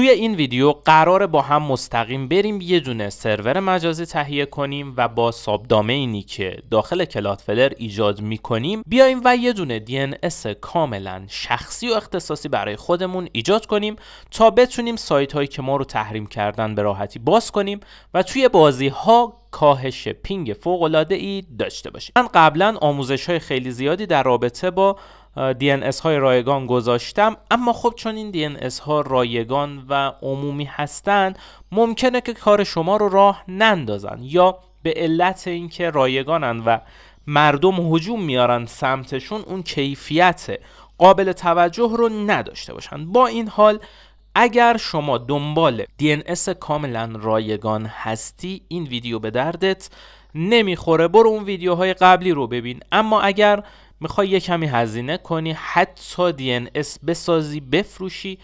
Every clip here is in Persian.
توی این ویدیو قرار با هم مستقیم بریم یه دونه سرور مجازی تهیه کنیم و با ساب دامینی که داخل فلر ایجاد میکنیم بیایم و یه دونه DNS کاملا شخصی و اختصاصی برای خودمون ایجاد کنیم تا بتونیم سایت هایی که ما رو تحریم کردن به راحتی باز کنیم و توی بازی ها کاهش پینگ فوق العاده ای داشته باشیم. من قبلا آموزش های خیلی زیادی در رابطه با DNS های رایگان گذاشتم اما خب چون این DNS ها رایگان و عمومی هستند ممکنه که کار شما رو راه نندازن یا به علت اینکه رایگانن و مردم هجوم میارن سمتشون اون کیفیت قابل توجه رو نداشته باشن با این حال اگر شما دنبال DNS کاملا رایگان هستی این ویدیو به دردت نمیخوره برو اون ویدیوهای قبلی رو ببین اما اگر میخوای یه کمی هزینه کنی حتی DNS بسازی بفروشی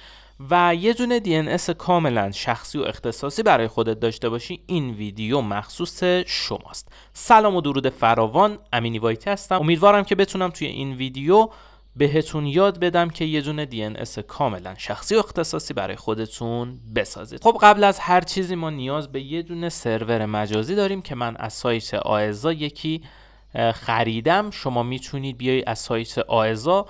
و یه دونه DNS کاملا شخصی و اختصاصی برای خودت داشته باشی این ویدیو مخصوص شماست سلام و درود فراوان امینی وایتی هستم امیدوارم که بتونم توی این ویدیو بهتون یاد بدم که یه دونه DNS کاملا شخصی و اختصاصی برای خودتون بسازید خب قبل از هر چیزی ما نیاز به یه دونه سرور مجازی داریم که من از سایت آئزا یکی خریدم شما میتونید بیای از سایت آئزا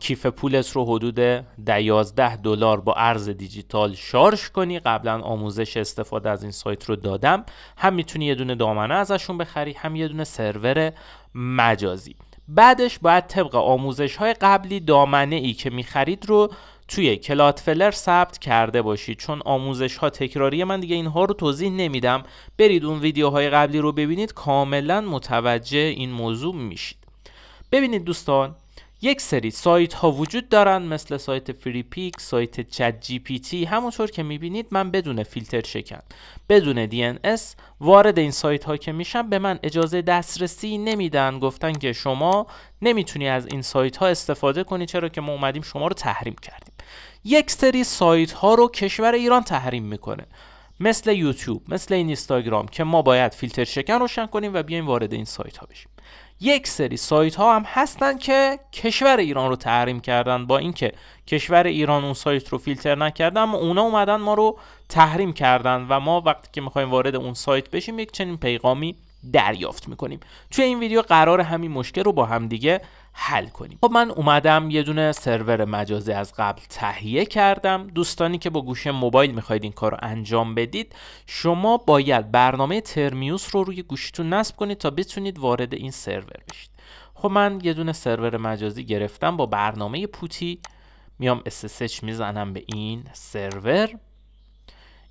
کیف پولت رو حدود 11 دلار با ارز دیجیتال شارژ کنی قبلا آموزش استفاده از این سایت رو دادم هم میتونی یه دونه دامنه ازشون بخری هم یه دونه سرور مجازی بعدش باید طبق آموزش های قبلی دامنه ای که میخرید رو توی کلاتفلر ثبت کرده باشید چون آموزش ها تکراری من دیگه اینها رو توضیح نمیدم برید اون ویدیوهای قبلی رو ببینید کاملا متوجه این موضوع میشید ببینید دوستان یک سری سایت ها وجود دارن مثل سایت فری پیک، سایت چت جی پی تی همونطور که میبینید من بدون فیلتر شکن بدون DNS وارد این سایت ها که میشم به من اجازه دسترسی نمیدن گفتن که شما نمیتونی از این سایت ها استفاده کنی چرا که ما اومدیم شما رو تحریم کردیم یک سری سایت ها رو کشور ایران تحریم میکنه مثل یوتیوب مثل این اینستاگرام که ما باید فیلتر شکن روشن کنیم و بیایم وارد این سایت ها بشیم یک سری سایت ها هم هستن که کشور ایران رو تحریم کردن با اینکه کشور ایران اون سایت رو فیلتر نکرده اما اونا اومدن ما رو تحریم کردن و ما وقتی که میخوایم وارد اون سایت بشیم یک چنین پیغامی دریافت میکنیم توی این ویدیو قرار همین مشکل رو با هم دیگه حل کنیم خب من اومدم یه دونه سرور مجازی از قبل تهیه کردم دوستانی که با گوشه موبایل میخواید این کار رو انجام بدید شما باید برنامه ترمیوس رو روی گوشیتون نصب کنید تا بتونید وارد این سرور بشید خب من یه دونه سرور مجازی گرفتم با برنامه پوتی میام SSH میزنم به این سرور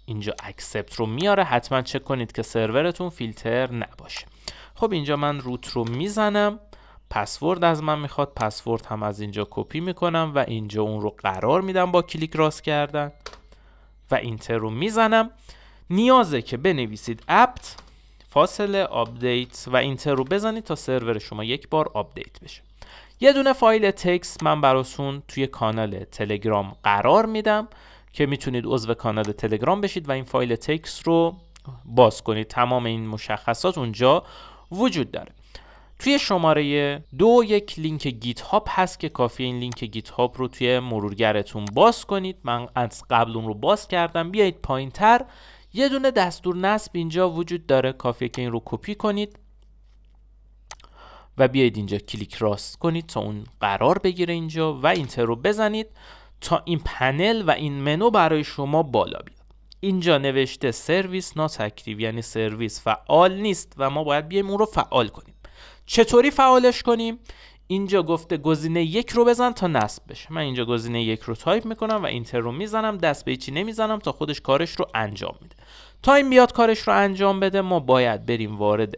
اینجا اکسپت رو میاره حتما چک کنید که سرورتون فیلتر نباشه خب اینجا من روت رو میزنم پسورد از من میخواد پسورد هم از اینجا کپی میکنم و اینجا اون رو قرار میدم با کلیک راست کردن و اینتر رو میزنم نیازه که بنویسید apt فاصله آپدیت و اینتر رو بزنید تا سرور شما یک بار آپدیت بشه یه دونه فایل تکس من براتون توی کانال تلگرام قرار میدم که میتونید عضو کانال تلگرام بشید و این فایل تکس رو باز کنید تمام این مشخصات اونجا وجود داره توی شماره دو یک لینک گیت هاب هست که کافی این لینک گیت هاب رو توی مرورگرتون باز کنید من از قبل اون رو باز کردم بیایید پایین تر یه دونه دستور نصب اینجا وجود داره کافیه که این رو کپی کنید و بیایید اینجا کلیک راست کنید تا اون قرار بگیره اینجا و اینتر رو بزنید تا این پنل و این منو برای شما بالا بیاد اینجا نوشته سرویس نات اکتیو یعنی سرویس فعال نیست و ما باید بیایم اون رو فعال کنیم چطوری فعالش کنیم اینجا گفته گزینه یک رو بزن تا نصب بشه من اینجا گزینه یک رو تایپ میکنم و اینتر رو میزنم دست به چی نمیزنم تا خودش کارش رو انجام میده تا این بیاد کارش رو انجام بده ما باید بریم وارد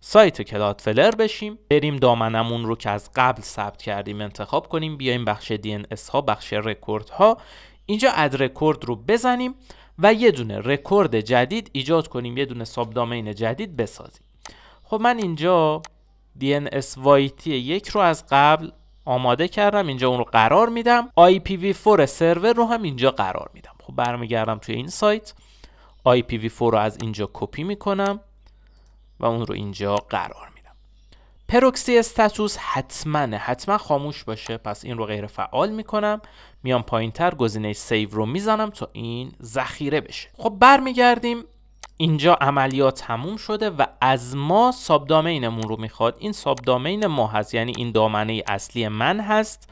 سایت کلاد فلر بشیم بریم دامنمون رو که از قبل ثبت کردیم انتخاب کنیم بیایم بخش DNS ها بخش رکورد ها اینجا اد رکورد رو بزنیم و یه دونه رکورد جدید ایجاد کنیم یه دونه ساب دامین جدید بسازیم خب من اینجا وایتی یک رو از قبل آماده کردم اینجا اون رو قرار میدم IPv4 سرور رو هم اینجا قرار میدم خب برمیگردم توی این سایت IPv4 رو از اینجا کپی میکنم و اون رو اینجا قرار میدم پروکسی استاتوس حتما حتما خاموش باشه پس این رو غیر فعال میکنم میام پایین تر گزینه سیو رو میزنم تا این ذخیره بشه خب برمیگردیم اینجا عملیات تموم شده و از ما سابدامینمون رو میخواد این سابدامین ما هست یعنی این دامنه اصلی من هست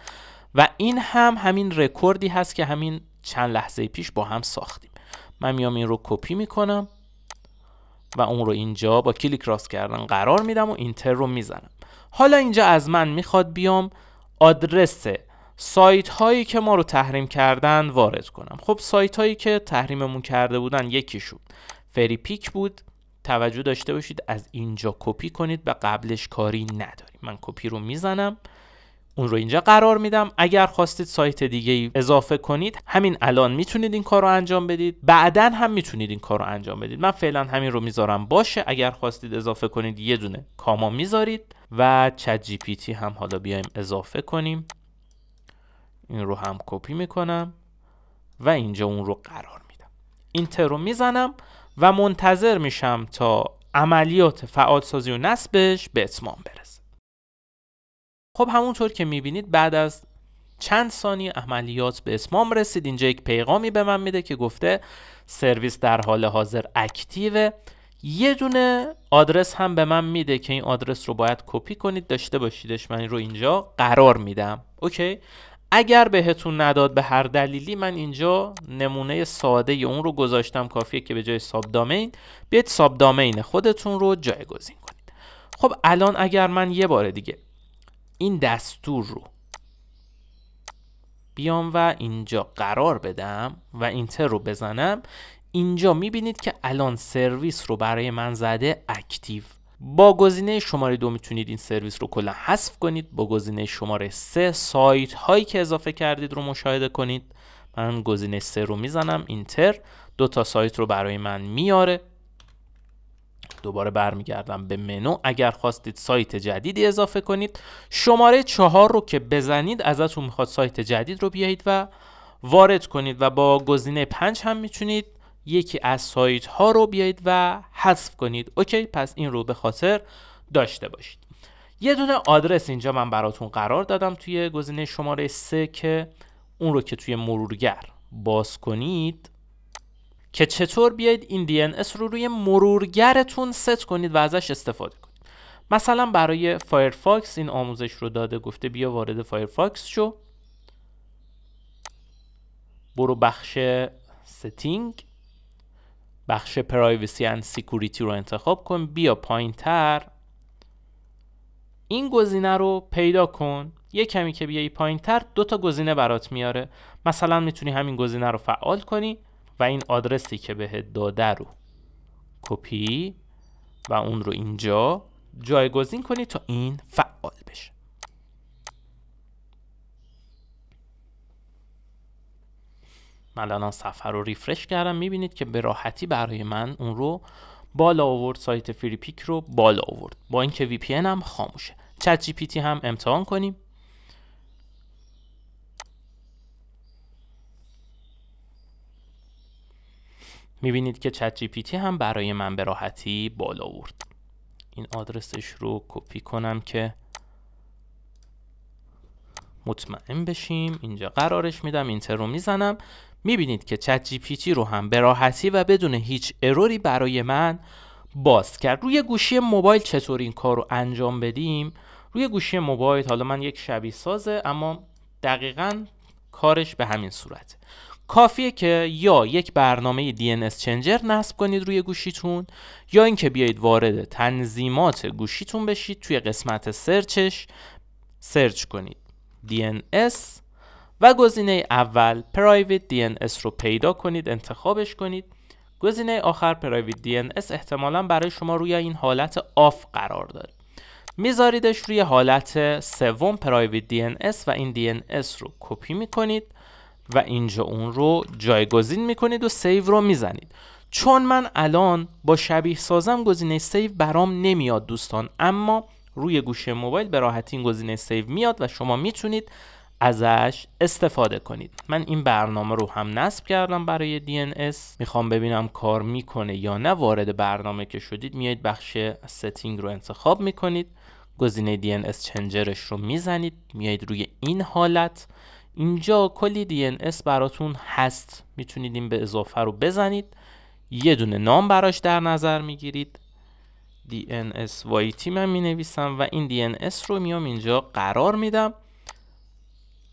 و این هم همین رکوردی هست که همین چند لحظه پیش با هم ساختیم من میام این رو کپی میکنم و اون رو اینجا با کلیک راست کردن قرار میدم و اینتر رو میزنم حالا اینجا از من میخواد بیام آدرس سایت هایی که ما رو تحریم کردن وارد کنم خب سایت هایی که تحریممون کرده بودن یکیشون فری پیک بود توجه داشته باشید از اینجا کپی کنید و قبلش کاری نداریم من کپی رو میزنم اون رو اینجا قرار میدم اگر خواستید سایت دیگه ای اضافه کنید همین الان میتونید این کار رو انجام بدید بعدا هم میتونید این کار رو انجام بدید من فعلا همین رو میذارم باشه اگر خواستید اضافه کنید یه دونه کاما میذارید و چت جی پی تی هم حالا بیایم اضافه کنیم این رو هم کپی میکنم و اینجا اون رو قرار میدم اینتر رو میزنم و منتظر میشم تا عملیات فعال سازی و نصبش به اتمام برسه خب همونطور که میبینید بعد از چند ثانیه عملیات به اسمام رسید اینجا یک پیغامی به من میده که گفته سرویس در حال حاضر اکتیو یه دونه آدرس هم به من میده که این آدرس رو باید کپی کنید داشته باشیدش من رو اینجا قرار میدم اوکی اگر بهتون نداد به هر دلیلی من اینجا نمونه ساده اون رو گذاشتم کافیه که به جای ساب دامین بیاید ساب دامین خودتون رو جایگزین کنید خب الان اگر من یه بار دیگه این دستور رو بیام و اینجا قرار بدم و اینتر رو بزنم اینجا میبینید که الان سرویس رو برای من زده اکتیو با گزینه شماره دو میتونید این سرویس رو کلا حذف کنید با گزینه شماره سه سایت هایی که اضافه کردید رو مشاهده کنید من گزینه سه رو میزنم اینتر دو تا سایت رو برای من میاره دوباره برمیگردم به منو اگر خواستید سایت جدیدی اضافه کنید شماره چهار رو که بزنید ازتون میخواد سایت جدید رو بیایید و وارد کنید و با گزینه پنج هم میتونید یکی از سایت ها رو بیایید و حذف کنید اوکی پس این رو به خاطر داشته باشید یه دونه آدرس اینجا من براتون قرار دادم توی گزینه شماره سه که اون رو که توی مرورگر باز کنید که چطور بیاید این DNS رو روی مرورگرتون ست کنید و ازش استفاده کنید مثلا برای فایرفاکس این آموزش رو داده گفته بیا وارد فایرفاکس شو برو بخش ستینگ بخش پرایویسی اند سیکوریتی رو انتخاب کن بیا پایین تر این گزینه رو پیدا کن یه کمی که بیای پایین تر دو تا گزینه برات میاره مثلا میتونی همین گزینه رو فعال کنی و این آدرسی که بهت داده رو کپی و اون رو اینجا جایگزین کنی تا این فعال بشه من الان صفحه رو ریفرش کردم میبینید که به راحتی برای من اون رو بالا آورد سایت پیک رو بالا آورد با اینکه وی پی هم خاموشه چت جی پی تی هم امتحان کنیم میبینید که چت جی پی هم برای من به راحتی بالا آورد این آدرسش رو کپی کنم که مطمئن بشیم اینجا قرارش میدم اینتر رو میزنم میبینید که چت جی پی رو هم به راحتی و بدون هیچ اروری برای من باز کرد روی گوشی موبایل چطور این کار رو انجام بدیم روی گوشی موبایل حالا من یک شبیه سازه اما دقیقا کارش به همین صورت کافیه که یا یک برنامه DNS چنجر نصب کنید روی گوشیتون یا اینکه بیایید وارد تنظیمات گوشیتون بشید توی قسمت سرچش سرچ کنید DNS و گزینه اول Private DNS رو پیدا کنید انتخابش کنید گزینه آخر Private DNS احتمالا برای شما روی این حالت آف قرار داره میذاریدش روی حالت سوم Private DNS و این DNS رو کپی میکنید و اینجا اون رو جایگزین میکنید و سیو رو میزنید چون من الان با شبیه سازم گزینه سیو برام نمیاد دوستان اما روی گوشه موبایل به راحتی این گزینه سیو میاد و شما میتونید ازش استفاده کنید من این برنامه رو هم نصب کردم برای DNS میخوام ببینم کار میکنه یا نه وارد برنامه که شدید میایید بخش ستینگ رو انتخاب میکنید گزینه DNS چنجرش رو میزنید میایید روی این حالت اینجا کلی DNS براتون هست میتونید این به اضافه رو بزنید یه دونه نام براش در نظر میگیرید DNS YT من مینویسم و این DNS رو میام اینجا قرار میدم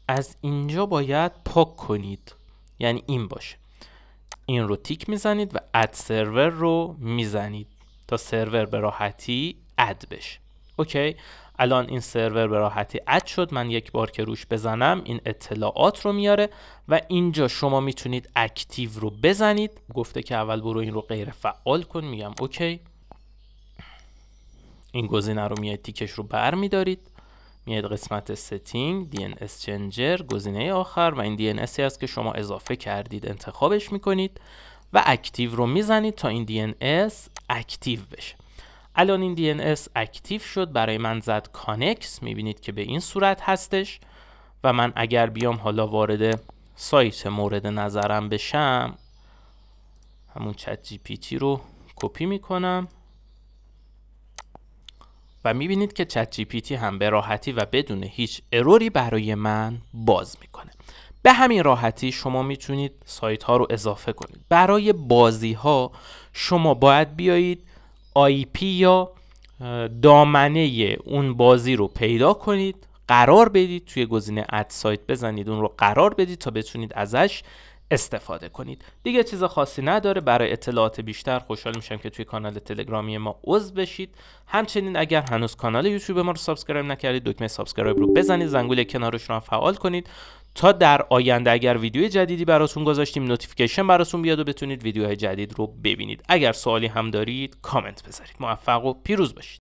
از اینجا باید پاک کنید یعنی این باشه این رو تیک میزنید و اد سرور رو میزنید تا سرور به راحتی اد بشه اوکی الان این سرور به راحتی اد شد من یک بار که روش بزنم این اطلاعات رو میاره و اینجا شما میتونید اکتیو رو بزنید گفته که اول برو این رو غیر فعال کن میگم اوکی این گزینه رو میاد تیکش رو بر میدارید میاد قسمت ستینگ DNS چنجر گزینه آخر و این DNS است که شما اضافه کردید انتخابش میکنید و اکتیو رو میزنید تا این DNS اکتیو بشه الان این DNS اکتیو شد برای من زد کانکس میبینید که به این صورت هستش و من اگر بیام حالا وارد سایت مورد نظرم بشم همون چت جی پی تی رو کپی میکنم و میبینید که چت جی پی تی هم به راحتی و بدون هیچ اروری برای من باز میکنه به همین راحتی شما میتونید سایت ها رو اضافه کنید برای بازی ها شما باید بیایید پی یا دامنه اون بازی رو پیدا کنید قرار بدید توی گزینه اد سایت بزنید اون رو قرار بدید تا بتونید ازش استفاده کنید دیگه چیز خاصی نداره برای اطلاعات بیشتر خوشحال میشم که توی کانال تلگرامی ما عضو بشید همچنین اگر هنوز کانال یوتیوب ما رو سابسکرایب نکردید دکمه سابسکرایب رو بزنید زنگوله کنارش رو هم فعال کنید تا در آینده اگر ویدیو جدیدی براتون گذاشتیم نوتیفیکیشن براتون بیاد و بتونید ویدیوهای جدید رو ببینید اگر سوالی هم دارید کامنت بذارید موفق و پیروز باشید